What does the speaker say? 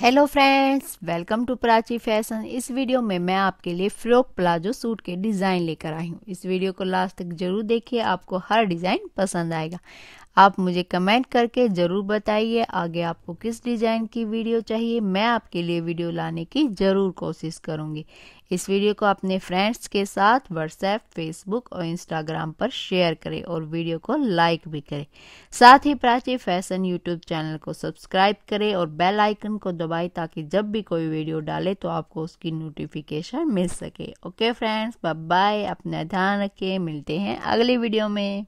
hello friends welcome to Prachi fashion इस video में मैं आपके लिए फ्रॉक प्लाजो सूट के डिज़ाइन लेकर आई हूँ इस वीडियो को लास्ट तक जरूर देखिए आपको हर डिज़ाइन पसंद आएगा आप मुझे कमेंट करके ज़रूर बताइए आगे आपको किस डिज़ाइन की वीडियो चाहिए मैं आपके लिए वीडियो लाने की ज़रूर कोशिश करूँगी इस वीडियो को अपने फ्रेंड्स के साथ व्हाट्सएप फेसबुक और इंस्टाग्राम पर शेयर करें और वीडियो को लाइक भी करें साथ ही प्राची फैशन यूट्यूब चैनल को सब्सक्राइब करें और बेल आइकन को दबा दबाई ताकि जब भी कोई वीडियो डाले तो आपको उसकी नोटिफिकेशन मिल सके ओके फ्रेंड्स बाय अपना ध्यान रखें मिलते हैं अगली वीडियो में